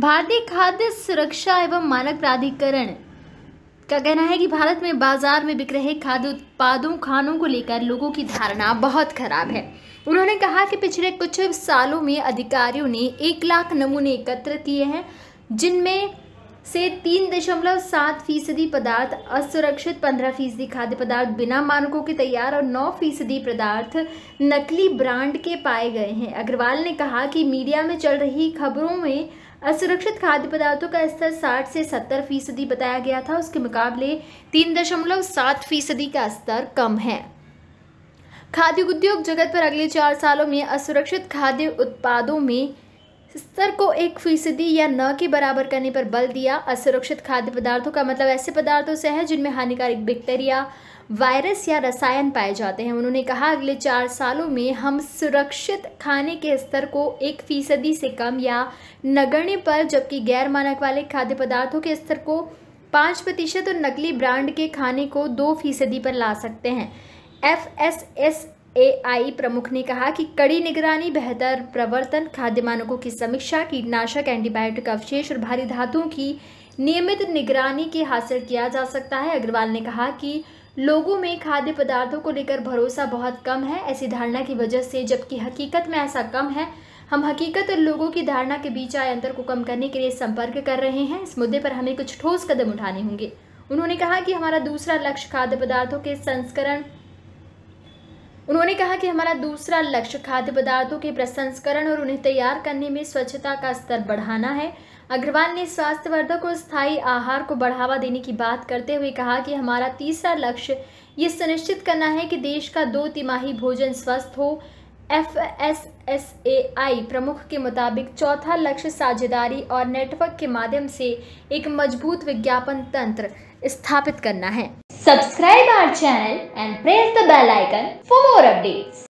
भारतीय खाद्य सुरक्षा एवं मानक प्राधिकरण का कहना है कि भारत में बाजार में बिक रहे खाद्य उत्पादों खानों को लेकर लोगों की धारणा बहुत खराब है उन्होंने कहा कि पिछले कुछ सालों में अधिकारियों ने एक लाख नमूने एकत्र किए हैं जिनमें से तीन दशमलव सात फीसदी पदार्थ असुरक्षित पंद्रह फीसदी खाद्य पदार्थ बिना मानकों के तैयार और नौ फीसदी पदार्थ नकली ब्रांड के पाए गए हैं अग्रवाल ने कहा कि मीडिया में चल रही खबरों में असुरक्षित खाद्य पदार्थों का स्तर 60 से 70 फीसदी बताया गया था उसके मुकाबले तीन दशमलव सात फीसदी का स्तर कम है खाद्य उद्योग जगत पर अगले चार सालों में असुरक्षित खाद्य उत्पादों में स्तर को एक फीसदी या न के बराबर करने पर बल दिया असुरक्षित खाद्य पदार्थों का मतलब ऐसे पदार्थों से है जिनमें हानिकारक बैक्टीरिया वायरस या रसायन पाए जाते हैं उन्होंने कहा अगले चार सालों में हम सुरक्षित खाने के स्तर को एक फीसदी से कम या नगण्य पर जबकि गैर मानक वाले खाद्य पदार्थों के स्तर को पाँच प्रतिशत और नकली ब्रांड के खाने को दो फीसदी पर ला सकते हैं एफ एस एस एआई प्रमुख ने कहा कि कड़ी निगरानी बेहतर प्रवर्तन खाद्य मानकों की समीक्षा कीटनाशक एंटीबायोटिक अवशेष और भारी धातुओं की नियमित निगरानी के हासिल किया जा सकता है अग्रवाल ने कहा कि लोगों में खाद्य पदार्थों को लेकर भरोसा बहुत कम है ऐसी धारणा की वजह से जबकि हकीकत में ऐसा कम है हम हकीकत और लोगों की धारणा के बीच आए अंतर को कम करने के लिए संपर्क कर रहे हैं इस मुद्दे पर हमें कुछ ठोस कदम उठाने होंगे उन्होंने कहा कि हमारा दूसरा लक्ष्य खाद्य पदार्थों के संस्करण उन्होंने कहा कि हमारा दूसरा लक्ष्य खाद्य पदार्थों के प्रसंस्करण और उन्हें तैयार करने में स्वच्छता का स्तर बढ़ाना है अग्रवाल ने स्वास्थ्यवर्धक और स्थायी आहार को बढ़ावा देने की बात करते हुए कहा कि हमारा तीसरा लक्ष्य ये सुनिश्चित करना है कि देश का दो तिमाही भोजन स्वस्थ हो F S S A I प्रमुख के मुताबिक चौथा लक्ष्य साझेदारी और नेटवर्क के माध्यम से एक मजबूत विज्ञापन तंत्र स्थापित करना है subscribe our channel and press the bell icon for more updates